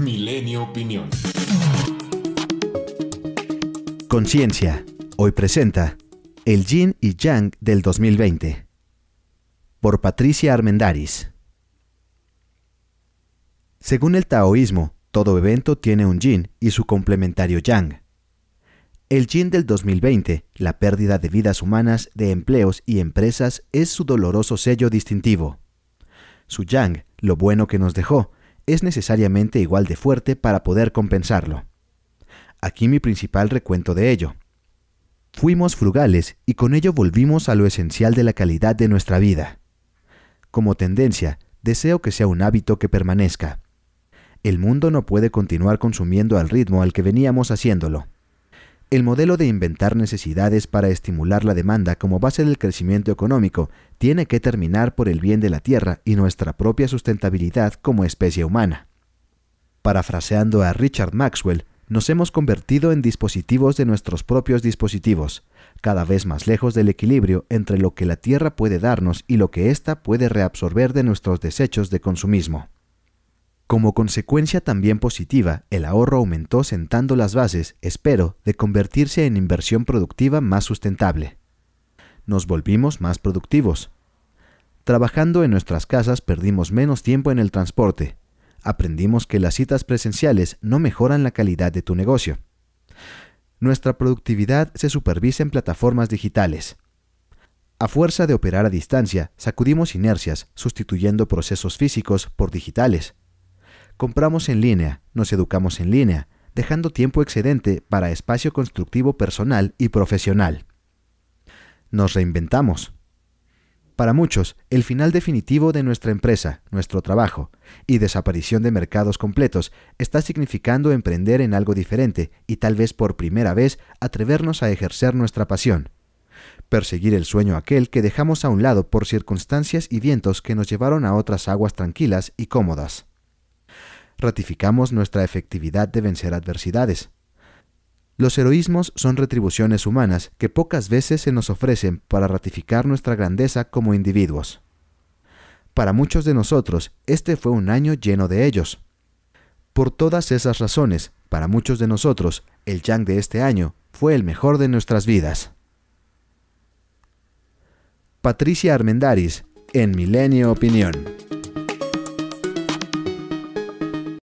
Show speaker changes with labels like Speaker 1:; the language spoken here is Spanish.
Speaker 1: Milenio Opinión. Conciencia. Hoy presenta El Yin y Yang del 2020. Por Patricia Armendaris. Según el taoísmo, todo evento tiene un yin y su complementario yang. El yin del 2020, la pérdida de vidas humanas, de empleos y empresas, es su doloroso sello distintivo. Su yang, lo bueno que nos dejó, es necesariamente igual de fuerte para poder compensarlo. Aquí mi principal recuento de ello. Fuimos frugales y con ello volvimos a lo esencial de la calidad de nuestra vida. Como tendencia, deseo que sea un hábito que permanezca. El mundo no puede continuar consumiendo al ritmo al que veníamos haciéndolo. El modelo de inventar necesidades para estimular la demanda como base del crecimiento económico tiene que terminar por el bien de la Tierra y nuestra propia sustentabilidad como especie humana. Parafraseando a Richard Maxwell, nos hemos convertido en dispositivos de nuestros propios dispositivos, cada vez más lejos del equilibrio entre lo que la Tierra puede darnos y lo que ésta puede reabsorber de nuestros desechos de consumismo. Como consecuencia también positiva, el ahorro aumentó sentando las bases, espero, de convertirse en inversión productiva más sustentable. Nos volvimos más productivos. Trabajando en nuestras casas perdimos menos tiempo en el transporte. Aprendimos que las citas presenciales no mejoran la calidad de tu negocio. Nuestra productividad se supervisa en plataformas digitales. A fuerza de operar a distancia, sacudimos inercias, sustituyendo procesos físicos por digitales Compramos en línea, nos educamos en línea, dejando tiempo excedente para espacio constructivo personal y profesional. Nos reinventamos. Para muchos, el final definitivo de nuestra empresa, nuestro trabajo y desaparición de mercados completos está significando emprender en algo diferente y tal vez por primera vez atrevernos a ejercer nuestra pasión. Perseguir el sueño aquel que dejamos a un lado por circunstancias y vientos que nos llevaron a otras aguas tranquilas y cómodas ratificamos nuestra efectividad de vencer adversidades. Los heroísmos son retribuciones humanas que pocas veces se nos ofrecen para ratificar nuestra grandeza como individuos. Para muchos de nosotros, este fue un año lleno de ellos. Por todas esas razones, para muchos de nosotros, el Yang de este año fue el mejor de nuestras vidas. Patricia Armendaris, en Milenio Opinión.